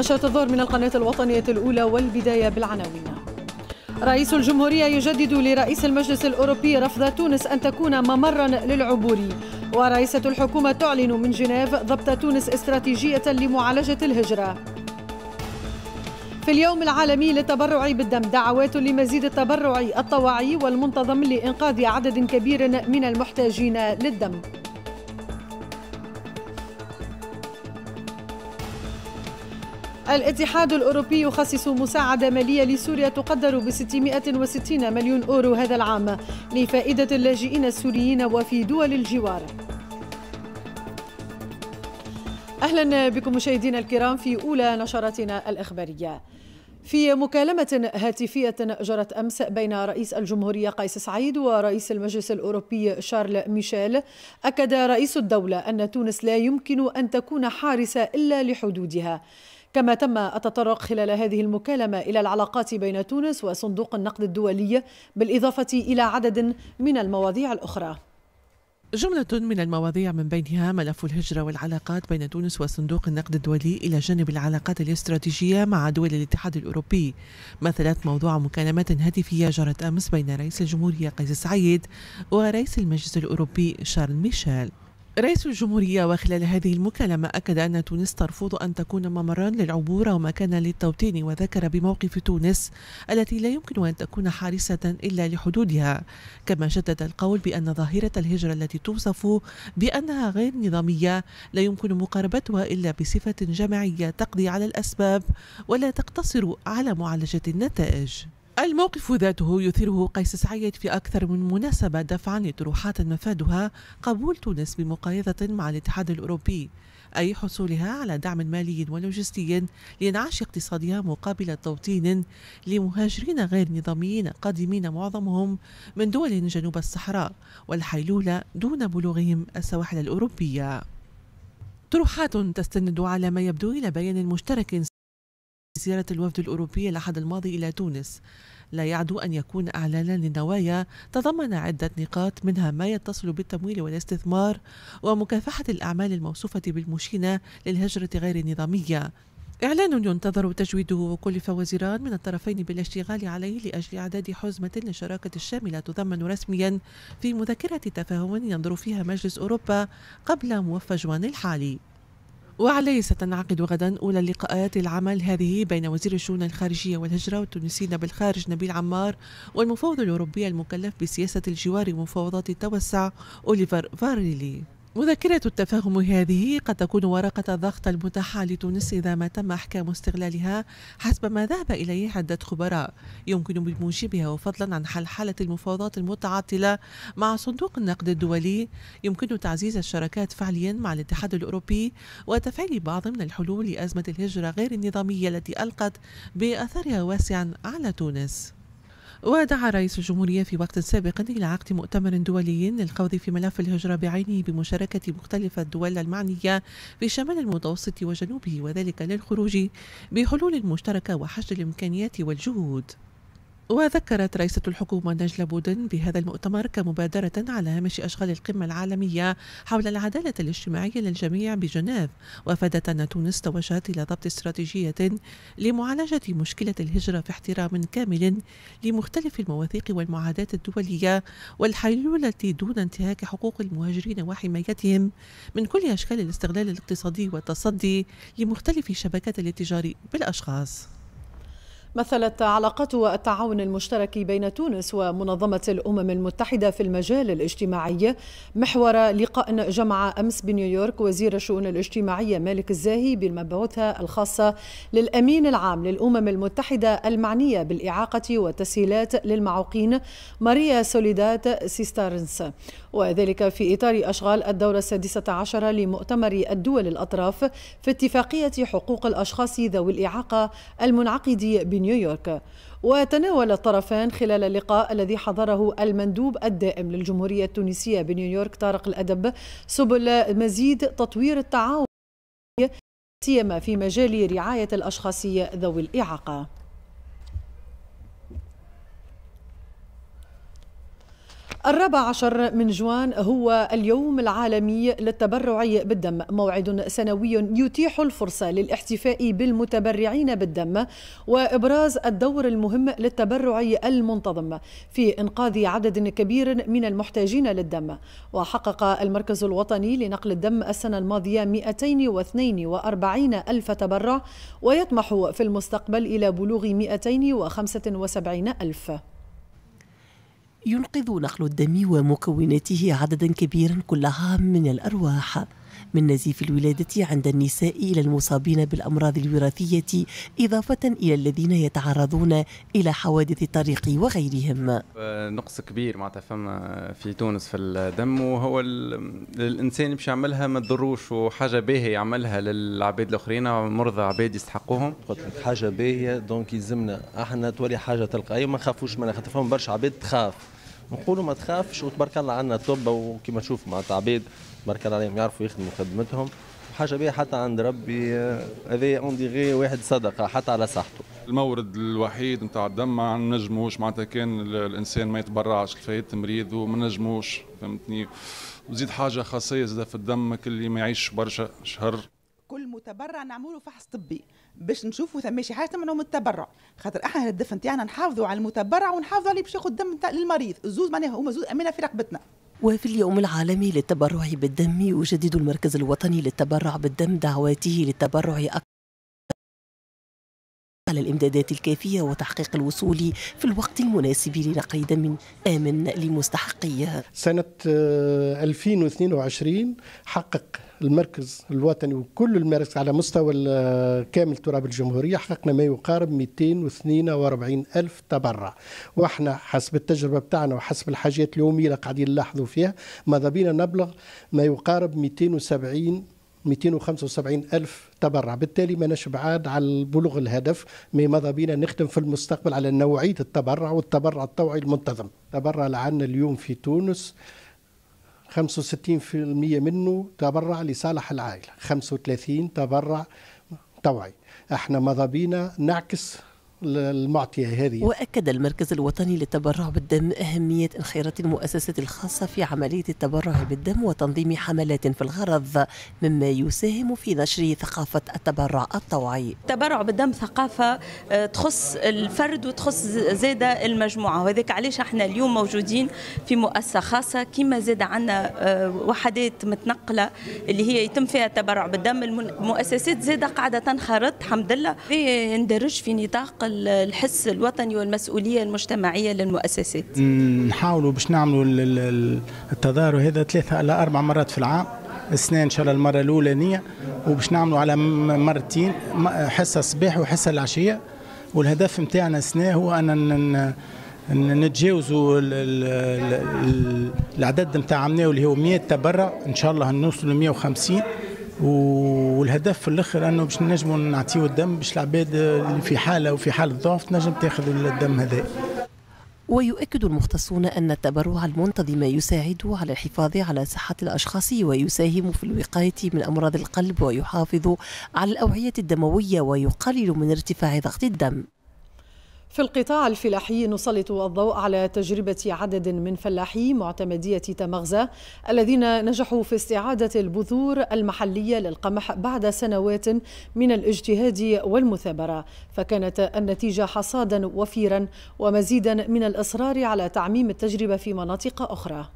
نشرة الظهر من القناة الوطنية الأولى والبداية بالعناوين رئيس الجمهورية يجدد لرئيس المجلس الأوروبي رفض تونس أن تكون ممرا للعبور ورئيسة الحكومة تعلن من جنيف ضبط تونس استراتيجية لمعالجة الهجرة في اليوم العالمي للتبرع بالدم دعوات لمزيد التبرع الطواعي والمنتظم لإنقاذ عدد كبير من المحتاجين للدم الاتحاد الأوروبي يخصص مساعدة مالية لسوريا تقدر ب 660 مليون أورو هذا العام لفائدة اللاجئين السوريين وفي دول الجوار أهلا بكم مشاهدينا الكرام في أولى نشراتنا الإخبارية في مكالمة هاتفية جرت أمس بين رئيس الجمهورية قيس سعيد ورئيس المجلس الأوروبي شارل ميشيل أكد رئيس الدولة أن تونس لا يمكن أن تكون حارسة إلا لحدودها كما تم التطرق خلال هذه المكالمة إلى العلاقات بين تونس وصندوق النقد الدولي بالإضافة إلى عدد من المواضيع الأخرى جملة من المواضيع من بينها ملف الهجرة والعلاقات بين تونس وصندوق النقد الدولي إلى جانب العلاقات الاستراتيجية مع دول الاتحاد الأوروبي مثلت موضوع مكالمات هاتفية جرت أمس بين رئيس الجمهورية قيس سعيد ورئيس المجلس الأوروبي شارل ميشيل رئيس الجمهورية وخلال هذه المكالمة أكد أن تونس ترفض أن تكون ممرا للعبور ومكانا للتوطين وذكر بموقف تونس التي لا يمكن أن تكون حارسة إلا لحدودها كما شدد القول بأن ظاهرة الهجرة التي توصف بأنها غير نظامية لا يمكن مقاربتها إلا بصفة جماعية تقضي على الأسباب ولا تقتصر على معالجة النتائج الموقف ذاته يثيره قيس سعيد في أكثر من مناسبة دفعا لطروحات مفادها قبول تونس بمقايضة مع الاتحاد الأوروبي أي حصولها على دعم مالي ولوجستي لإنعاش اقتصادها مقابل توطين لمهاجرين غير نظاميين قادمين معظمهم من دول جنوب الصحراء والحيلولة دون بلوغهم السواحل الأوروبية طروحات تستند على ما يبدو إلى بيان مشترك زيارة الوفد الأوروبي الأحد الماضي إلى تونس لا يعدو أن يكون إعلانا للنوايا تضمن عدة نقاط منها ما يتصل بالتمويل والاستثمار ومكافحة الأعمال الموصوفة بالمشينة للهجرة غير النظامية إعلان ينتظر تجويده وكلف وزيران من الطرفين بالاشتغال عليه لأجل إعداد حزمة للشراكة الشاملة تضمن رسميا في مذكرة تفاهم ينظر فيها مجلس أوروبا قبل موفى جوان الحالي وعليه ستنعقد غدا أولى لقاءات العمل هذه بين وزير الشؤون الخارجية والهجرة والتونسيين بالخارج نبيل عمار والمفوض الأوروبي المكلف بسياسة الجوار ومفاوضات التوسع أوليفر فاريلي مذكرة التفاهم هذه قد تكون ورقة الضغط المتاحة لتونس إذا ما تم أحكام استغلالها حسب ما ذهب إليه عدة خبراء يمكن بموجبها وفضلا عن حل حالة المفاوضات المتعطلة مع صندوق النقد الدولي يمكن تعزيز الشراكات فعليا مع الاتحاد الأوروبي وتفعيل بعض من الحلول لأزمة الهجرة غير النظامية التي ألقت بأثرها واسعا على تونس ودعا رئيس الجمهورية في وقت سابق إلى عقد مؤتمر دولي للخوض في ملف الهجرة بعينه بمشاركة مختلف الدول المعنية في شمال المتوسط وجنوبه وذلك للخروج بحلول مشتركة وحشد الإمكانيات والجهود وذكرت رئيسة الحكومة نجلة بودن بهذا المؤتمر كمبادرة على هامش أشغال القمة العالمية حول العدالة الاجتماعية للجميع بجنيف وأفادت أن تونس توجهت إلى ضبط استراتيجية لمعالجة مشكلة الهجرة في احترام كامل لمختلف المواثيق والمعادات الدولية والحيلولة دون انتهاك حقوق المهاجرين وحمايتهم من كل أشكال الاستغلال الاقتصادي والتصدي لمختلف شبكات الاتجار بالأشخاص مثلت علاقات التعاون المشترك بين تونس ومنظمة الأمم المتحدة في المجال الاجتماعي محور لقاء جمع أمس بنيويورك وزير الشؤون الاجتماعية مالك الزاهي بالمبعوثة الخاصة للأمين العام للأمم المتحدة المعنية بالإعاقة والتسهيلات للمعوقين ماريا سوليدات سيستارنس وذلك في إطار أشغال الدورة السادسة عشر لمؤتمر الدول الأطراف في اتفاقية حقوق الأشخاص ذوي الإعاقة المنعقد بنيويورك وتناول الطرفان خلال اللقاء الذي حضره المندوب الدائم للجمهورية التونسية بنيويورك طارق الأدب سبل مزيد تطوير التعاون سيما في مجال رعاية الأشخاص ذوي الإعاقة الرابع عشر من جوان هو اليوم العالمي للتبرع بالدم موعد سنوي يتيح الفرصة للاحتفاء بالمتبرعين بالدم وإبراز الدور المهم للتبرع المنتظم في إنقاذ عدد كبير من المحتاجين للدم وحقق المركز الوطني لنقل الدم السنة الماضية 242 ألف تبرع ويطمح في المستقبل إلى بلوغ 275 ألف ينقذ نقل الدم ومكوناته عددا كبيرا كل عام من الأرواح من نزيف الولادة عند النساء إلى المصابين بالأمراض الوراثية إضافة إلى الذين يتعرضون إلى حوادث الطريق وغيرهم نقص كبير معناتها فما في تونس في الدم وهو الإنسان باش يعملها ما تضروش وحاجة باهية يعملها للعباد الآخرين مرضى عباد يستحقوهم قلت لك حاجة باهية دونك يلزمنا احنا تولي حاجة تلقائية وما نخافوش منها خاطر فما برشا عباد تخاف نقولوا ما تخافش وتبارك الله عندنا طب وكما نشوف مع تعبيد تبارك الله عليهم يعرفوا يخدموا خدمتهم وحاجه بيها حتى عند ربي هذا اون ديغي واحد صدقه حتى على صحته المورد الوحيد نتاع الدم ما نجموش معناتها كان الانسان ما يتبرعش فايت مريض وما نجموش فهمتني وزيد حاجه خاصيه زاد في الدم كل اللي ما يعيش برشا شهر كل متبرع نعمله فحص طبي باش نشوفوا ثم شي حاجه منهم التبرع خاطر احنا الدفن تاعنا نحافظوا على المتبرع ونحافظوا عليه باش ياخذ دم للمريض الزوز معناها هما زوز امانه في رقبتنا وفي اليوم العالمي للتبرع بالدم يجدد المركز الوطني للتبرع بالدم دعواته للتبرع أكثر الإمدادات الكافية وتحقيق الوصول في الوقت المناسب لنقل دم آمن لمستحقيه سنة 2022 آه، حقق المركز الوطني وكل المراكز على مستوى آه، كامل تراب الجمهورية حققنا ما يقارب 242 ألف تبرع وإحنا حسب التجربة بتاعنا وحسب الحاجات اليومية اللي قاعدين نلاحظوا فيها ماذا بينا نبلغ ما يقارب 270 275 ألف تبرع بالتالي ما بعاد على بلوغ الهدف ما ماذا بينا نخدم في المستقبل على نوعية التبرع والتبرع الطوعي المنتظم تبرع لعنا اليوم في تونس 65% منه تبرع لصالح العائلة 35 تبرع طوعي احنا ماذا بينا نعكس المعطية هذه وأكد المركز الوطني للتبرع بالدم أهمية انخراط المؤسسات الخاصة في عملية التبرع بالدم وتنظيم حملات في الغرض مما يساهم في نشر ثقافة التبرع الطوعي التبرع بالدم ثقافة آه، تخص الفرد وتخص زادة المجموعة وذلك علاش احنا اليوم موجودين في مؤسسة خاصة كما زاد عنا آه، وحدات متنقلة اللي هي يتم فيها التبرع بالدم المؤسسات زادة قاعدة تنخرط الحمد لله يندرج في نطاق الحس الوطني والمسؤوليه المجتمعيه للمؤسسات نحاولوا باش نعملوا التظاهر هذا ثلاثه الى اربع مرات في العام السنة إن شاء الله المرة الأولانية وباش نعملوا على مرتين حصة الصباح وحصة العشية والهدف نتاعنا السنة هو أن نتجاوزوا العدد نتاع عملناه اللي هو 100 تبرع إن شاء الله نوصلوا 150 والهدف في الاخر انه باش نجموا نعطيو الدم باش العباد اللي في حاله وفي حاله ضعف تنجم تاخذ الدم هذا ويؤكد المختصون أن التبرع المنتظم يساعد على الحفاظ على صحة الأشخاص ويساهم في الوقاية من أمراض القلب ويحافظ على الأوعية الدموية ويقلل من ارتفاع ضغط الدم في القطاع الفلاحي نسلط الضوء على تجربة عدد من فلاحي معتمدية تمغزة الذين نجحوا في استعادة البذور المحلية للقمح بعد سنوات من الاجتهاد والمثابرة فكانت النتيجة حصادا وفيرا ومزيدا من الإصرار على تعميم التجربة في مناطق أخرى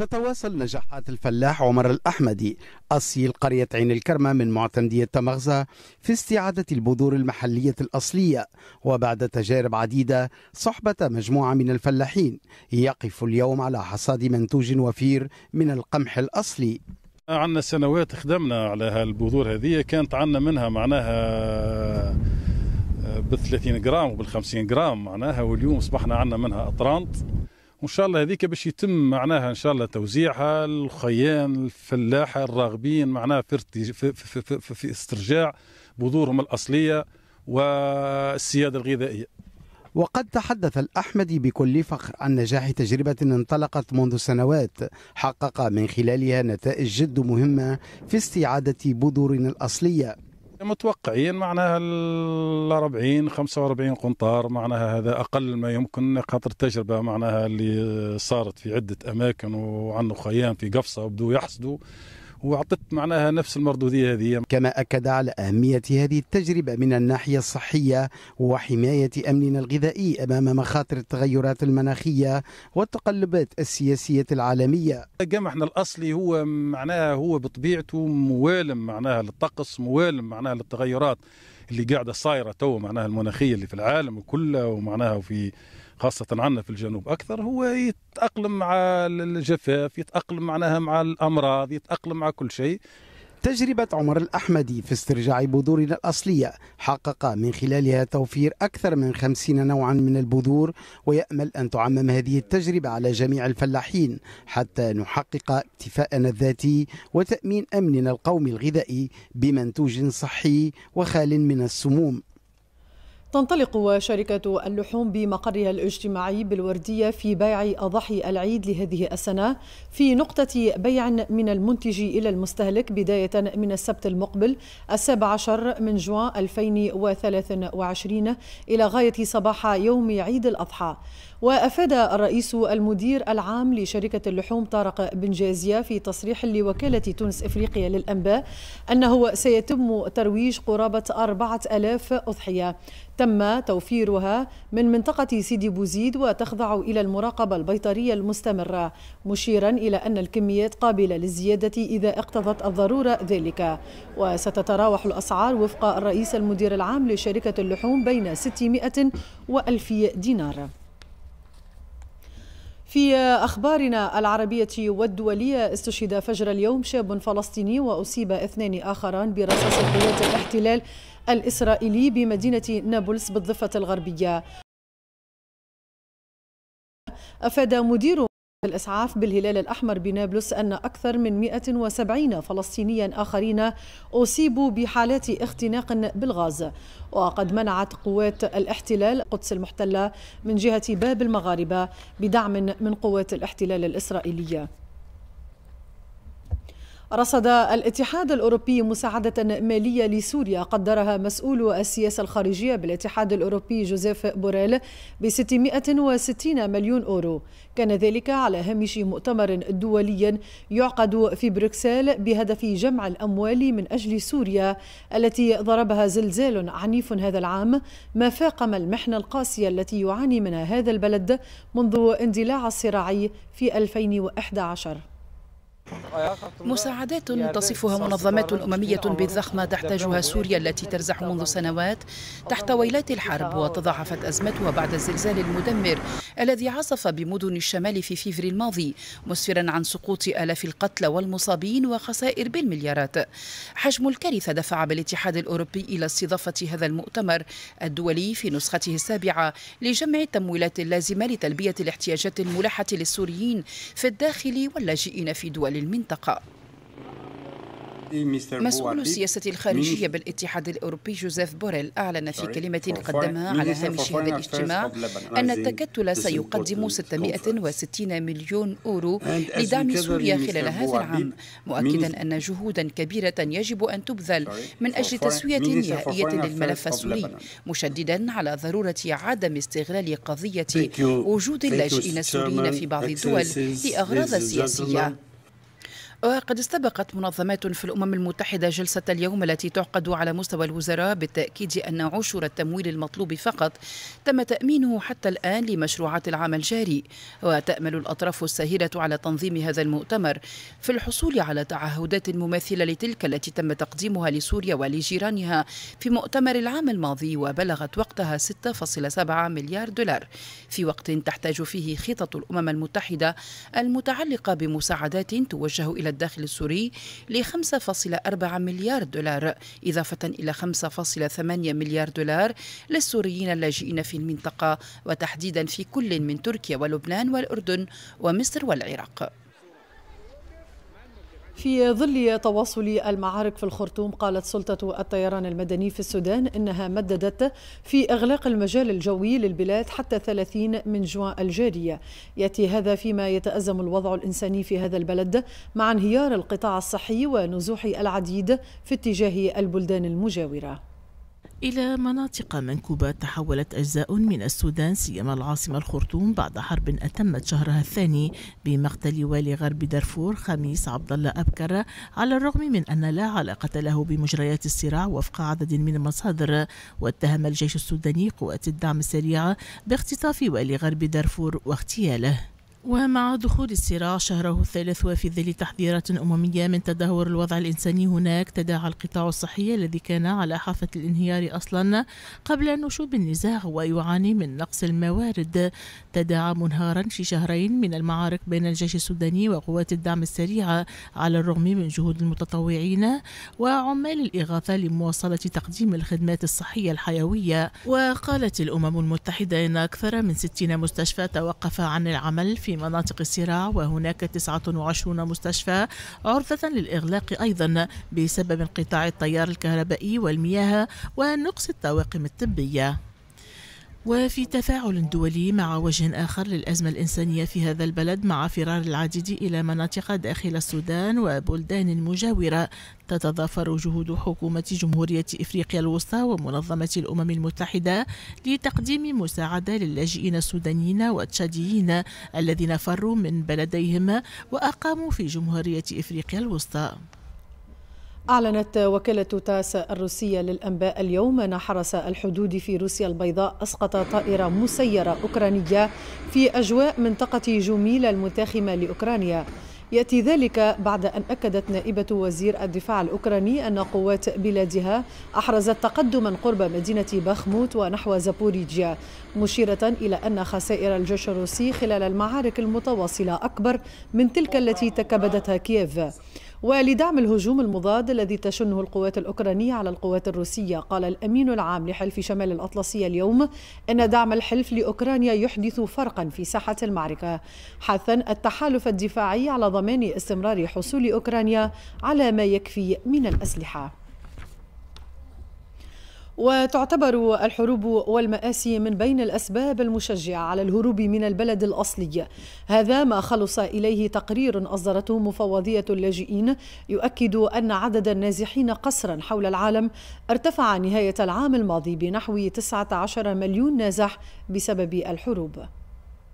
تتواصل نجاحات الفلاح عمر الأحمدي أصيل قرية عين الكرمة من معتمدية تمغزة في استعادة البذور المحلية الأصلية وبعد تجارب عديدة صحبة مجموعة من الفلاحين يقف اليوم على حصاد منتوج وفير من القمح الأصلي عندنا سنوات خدمنا على هالبذور هذه كانت عندنا منها معناها آه، بال 30 جرام وبال 50 جرام معناها واليوم اصبحنا عندنا منها اطرانت وان شاء الله هذيك باش يتم معناها ان شاء الله توزيعها الخيان الفلاحه الراغبين معناها في, في, في, في, في استرجاع بذورهم الاصليه والسياده الغذائيه وقد تحدث الأحمدي بكل فخر عن نجاح تجربة انطلقت منذ سنوات حقق من خلالها نتائج جد مهمة في استعادة بذورنا الأصلية متوقعين معناها ال 40 45 قنطار معناها هذا اقل ما يمكن خاطر التجربه معناها اللي صارت في عده اماكن وعنه خيام في قفصه وبدوا يحصدوا وعطت معناها نفس المردودية هذه كما أكد على أهمية هذه التجربة من الناحية الصحية وحماية أمننا الغذائي أمام مخاطر التغيرات المناخية والتقلبات السياسية العالمية قمحنا الأصلي هو معناها هو بطبيعته موالم معناها للطقس موالم معناها للتغيرات اللي قاعدة صايرة تو معناها المناخية اللي في العالم كله ومعناها في خاصة عنا في الجنوب أكثر هو يتأقلم مع الجفاف يتأقلم معناها مع الأمراض يتأقلم مع كل شيء تجربة عمر الأحمدي في استرجاع بذورنا الأصلية حقق من خلالها توفير أكثر من خمسين نوعا من البذور ويأمل أن تعمم هذه التجربة على جميع الفلاحين حتى نحقق اكتفاءنا الذاتي وتأمين أمننا القومي الغذائي بمنتوج صحي وخال من السموم تنطلق شركة اللحوم بمقرها الاجتماعي بالوردية في بيع أضحي العيد لهذه السنة في نقطة بيع من المنتج إلى المستهلك بداية من السبت المقبل السابع عشر من جوان 2023 إلى غاية صباح يوم عيد الأضحى وأفاد الرئيس المدير العام لشركة اللحوم طارق بن جازية في تصريح لوكالة تونس إفريقيا للأنباء أنه سيتم ترويج قرابة 4000 أضحية تم توفيرها من منطقة سيدي بوزيد وتخضع إلى المراقبة البيطرية المستمرة مشيرا إلى أن الكميات قابلة للزيادة إذا اقتضت الضرورة ذلك وستتراوح الأسعار وفق الرئيس المدير العام لشركة اللحوم بين 600 و 1000 دينار في أخبارنا العربية والدولية استشهد فجر اليوم شاب فلسطيني وأصيب اثنان آخران برصاص قوات الاحتلال الإسرائيلي بمدينة نابلس بالضفة الغربية أفاد مدير الإسعاف بالهلال الأحمر بنابلس أن أكثر من 170 فلسطينيا آخرين أصيبوا بحالات اختناق بالغاز وقد منعت قوات الاحتلال القدس المحتلة من جهة باب المغاربة بدعم من قوات الاحتلال الإسرائيلية رصد الاتحاد الأوروبي مساعدة مالية لسوريا قدرها مسؤول السياسة الخارجية بالاتحاد الأوروبي جوزيف بوريل ب 660 مليون أورو كان ذلك على هامش مؤتمر دولي يعقد في بروكسل بهدف جمع الأموال من أجل سوريا التي ضربها زلزال عنيف هذا العام ما فاقم المحنة القاسية التي يعاني منها هذا البلد منذ اندلاع الصراع في 2011 مساعدات تصفها منظمات أممية بالضخمة تحتاجها سوريا التي ترزح منذ سنوات تحت ويلات الحرب وتضاعفت أزمتها بعد الزلزال المدمر الذي عصف بمدن الشمال في فيفري الماضي مسفرا عن سقوط آلاف القتلى والمصابين وخسائر بالمليارات حجم الكارثة دفع بالاتحاد الأوروبي إلى استضافة هذا المؤتمر الدولي في نسخته السابعة لجمع التمويلات اللازمة لتلبية الاحتياجات الملحة للسوريين في الداخل واللاجئين في دول المنطقة المنطقة مسؤول السياسة الخارجية بالاتحاد الأوروبي جوزيف بوريل أعلن في كلمة قدمها على هامش هذا الاجتماع أن التكتل سيقدم 660 مليون أورو لدعم سوريا خلال هذا العام مؤكدا أن جهودا كبيرة يجب أن تبذل من أجل تسوية نهائية للملف السوري مشددا على ضرورة عدم استغلال قضية وجود اللاجئين السوريين في بعض الدول لأغراض سياسية وقد استبقت منظمات في الأمم المتحدة جلسة اليوم التي تعقد على مستوى الوزراء بالتأكيد أن عشر التمويل المطلوب فقط تم تأمينه حتى الآن لمشروعات العام الجاري وتأمل الأطراف الساهرة على تنظيم هذا المؤتمر في الحصول على تعهدات مماثلة لتلك التي تم تقديمها لسوريا ولجيرانها في مؤتمر العام الماضي وبلغت وقتها 6.7 مليار دولار في وقت تحتاج فيه خطط الأمم المتحدة المتعلقة بمساعدات توجه إلى الداخل السوري ل 5.4 مليار دولار إضافة إلى 5.8 مليار دولار للسوريين اللاجئين في المنطقة وتحديدا في كل من تركيا ولبنان والأردن ومصر والعراق في ظل تواصل المعارك في الخرطوم قالت سلطة الطيران المدني في السودان إنها مددت في إغلاق المجال الجوي للبلاد حتى 30 من جوان الجارية يأتي هذا فيما يتأزم الوضع الإنساني في هذا البلد مع انهيار القطاع الصحي ونزوح العديد في اتجاه البلدان المجاورة إلى مناطق منكوبة تحولت أجزاء من السودان سيما العاصمة الخرطوم بعد حرب أتمت شهرها الثاني بمقتل والي غرب دارفور خميس عبد الله أبكر على الرغم من أن لا علاقة له بمجريات الصراع وفق عدد من المصادر واتهم الجيش السوداني قوات الدعم السريع باختطاف والي غرب دارفور واغتياله ومع دخول الصراع شهره الثالث وفي ظل تحذيرات أممية من تدهور الوضع الإنساني هناك تداعى القطاع الصحي الذي كان على حافة الانهيار أصلا قبل نشوب النزاع ويعاني من نقص الموارد تداعى منهارا في شهرين من المعارك بين الجيش السوداني وقوات الدعم السريع على الرغم من جهود المتطوعين وعمال الإغاثة لمواصلة تقديم الخدمات الصحية الحيوية وقالت الأمم المتحدة إن أكثر من 60 مستشفى توقف عن العمل في في مناطق الصراع وهناك 29 مستشفى عرضة للإغلاق أيضا بسبب انقطاع التيار الكهربائي والمياه ونقص الطواقم الطبية وفي تفاعل دولي مع وجه آخر للأزمة الإنسانية في هذا البلد مع فرار العديد إلى مناطق داخل السودان وبلدان مجاورة تتضافر جهود حكومة جمهورية إفريقيا الوسطى ومنظمة الأمم المتحدة لتقديم مساعدة للاجئين السودانيين والتشاديين الذين فروا من بلديهم وأقاموا في جمهورية إفريقيا الوسطى أعلنت وكالة تاس الروسية للأنباء اليوم أن حرس الحدود في روسيا البيضاء أسقط طائرة مسيرة أوكرانية في أجواء منطقة جوميل المتاخمة لأوكرانيا يأتي ذلك بعد أن أكدت نائبة وزير الدفاع الأوكراني أن قوات بلادها أحرزت تقدما قرب مدينة باخموت ونحو زابوريجيا مشيرة إلى أن خسائر الجيش الروسي خلال المعارك المتواصلة أكبر من تلك التي تكبدتها كييف ولدعم الهجوم المضاد الذي تشنه القوات الأوكرانية على القوات الروسية قال الأمين العام لحلف شمال الأطلسي اليوم أن دعم الحلف لأوكرانيا يحدث فرقا في ساحة المعركة حثا التحالف الدفاعي على ضمان استمرار حصول أوكرانيا على ما يكفي من الأسلحة وتعتبر الحروب والمآسي من بين الأسباب المشجعة على الهروب من البلد الأصلي هذا ما خلص إليه تقرير أصدرته مفوضية اللاجئين يؤكد أن عدد النازحين قسرا حول العالم ارتفع نهاية العام الماضي بنحو 19 مليون نازح بسبب الحروب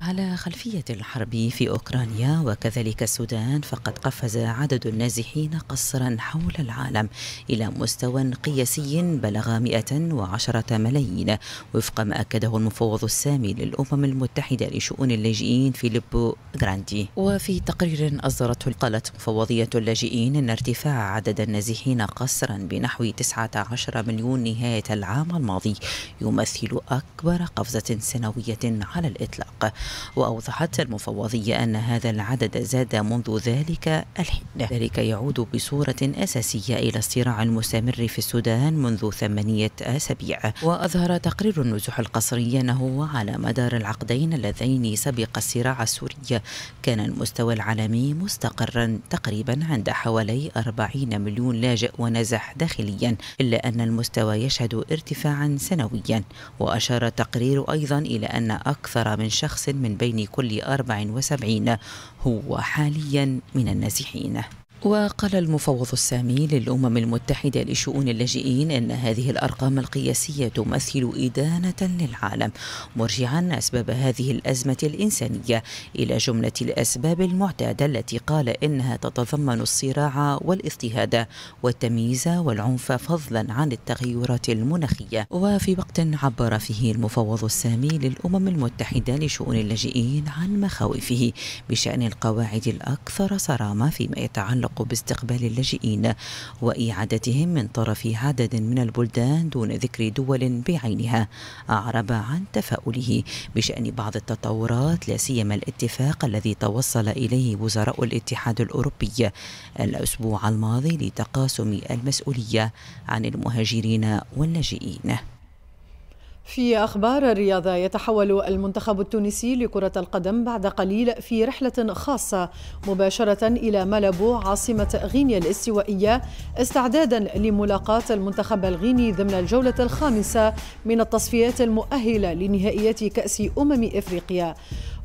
على خلفية الحرب في أوكرانيا وكذلك السودان فقد قفز عدد النازحين قصرا حول العالم إلى مستوى قياسي بلغ 110 ملايين وفق ما أكده المفوض السامي للأمم المتحدة لشؤون اللاجئين فيليبو غراندي وفي تقرير أصدرته قالت مفوضية اللاجئين أن ارتفاع عدد النازحين قصرا بنحو 19 مليون نهاية العام الماضي يمثل أكبر قفزة سنوية على الإطلاق وأوضحت المفوضية أن هذا العدد زاد منذ ذلك الحين ذلك يعود بصورة أساسية إلى الصراع المستمر في السودان منذ ثمانية أسابيع وأظهر تقرير النزوح القسري أنه على مدار العقدين اللذين سبق الصراع السوري كان المستوى العالمي مستقرا تقريبا عند حوالي 40 مليون لاجئ ونزح داخليا إلا أن المستوى يشهد ارتفاعا سنويا وأشار التقرير أيضا إلى أن أكثر من شخص من بين كل 74 هو حاليا من النازحين وقال المفوض السامي للأمم المتحدة لشؤون اللاجئين أن هذه الأرقام القياسية تمثل إدانة للعالم مرجعا أسباب هذه الأزمة الإنسانية إلى جملة الأسباب المعتادة التي قال إنها تتضمن الصراع والاضطهاد والتمييز والعنف فضلا عن التغيرات المناخية وفي وقت عبر فيه المفوض السامي للأمم المتحدة لشؤون اللاجئين عن مخاوفه بشأن القواعد الأكثر صرامة فيما يتعلق يتعلق باستقبال اللاجئين وإعادتهم من طرف عدد من البلدان دون ذكر دول بعينها أعرب عن تفاؤله بشأن بعض التطورات لا سيما الاتفاق الذي توصل إليه وزراء الاتحاد الأوروبي الأسبوع الماضي لتقاسم المسؤولية عن المهاجرين واللاجئين في أخبار الرياضة يتحول المنتخب التونسي لكرة القدم بعد قليل في رحلة خاصة مباشرة إلى مالابو عاصمة غينيا الاستوائية استعدادا لملاقاة المنتخب الغيني ضمن الجولة الخامسة من التصفيات المؤهلة لنهائيات كأس أمم إفريقيا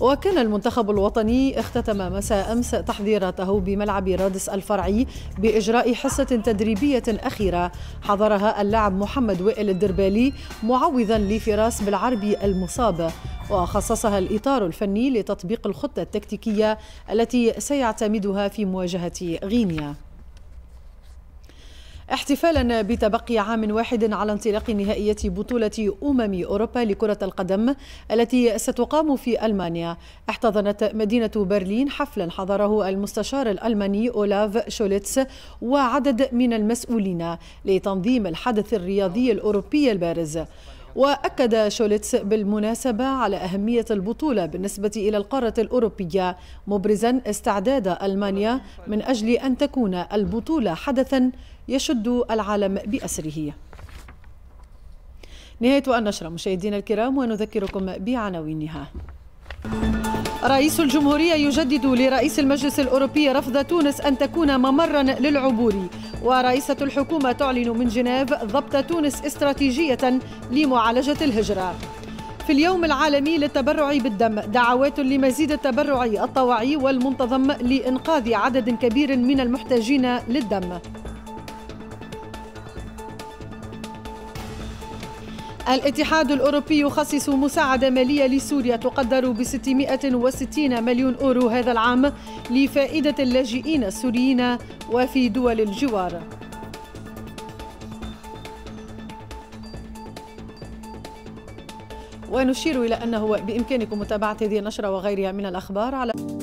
وكان المنتخب الوطني اختتم مساء أمس تحضيراته بملعب رادس الفرعي بإجراء حصة تدريبية أخيرة حضرها اللاعب محمد وائل الدربالي معوضا لفراس بالعربي المصاب وخصصها الإطار الفني لتطبيق الخطة التكتيكية التي سيعتمدها في مواجهة غينيا احتفالا بتبقي عام واحد على انطلاق نهائية بطولة أمم أوروبا لكرة القدم التي ستقام في ألمانيا احتضنت مدينة برلين حفلا حضره المستشار الألماني أولاف شوليتس وعدد من المسؤولين لتنظيم الحدث الرياضي الأوروبي البارز وأكد شوليتس بالمناسبة على أهمية البطولة بالنسبة إلى القارة الأوروبية مبرزا استعداد ألمانيا من أجل أن تكون البطولة حدثا يشد العالم بأسره نهاية النشرة مشاهدينا الكرام ونذكركم بعناوينها رئيس الجمهورية يجدد لرئيس المجلس الأوروبي رفض تونس أن تكون ممرا للعبور ورئيسة الحكومة تعلن من جنيف ضبط تونس استراتيجية لمعالجة الهجرة في اليوم العالمي للتبرع بالدم دعوات لمزيد التبرع الطوعي والمنتظم لإنقاذ عدد كبير من المحتاجين للدم الاتحاد الأوروبي يخصص مساعدة مالية لسوريا تقدر ب 660 مليون أورو هذا العام لفائدة اللاجئين السوريين وفي دول الجوار ونشير إلى أنه بإمكانكم متابعة هذه النشرة وغيرها من الأخبار على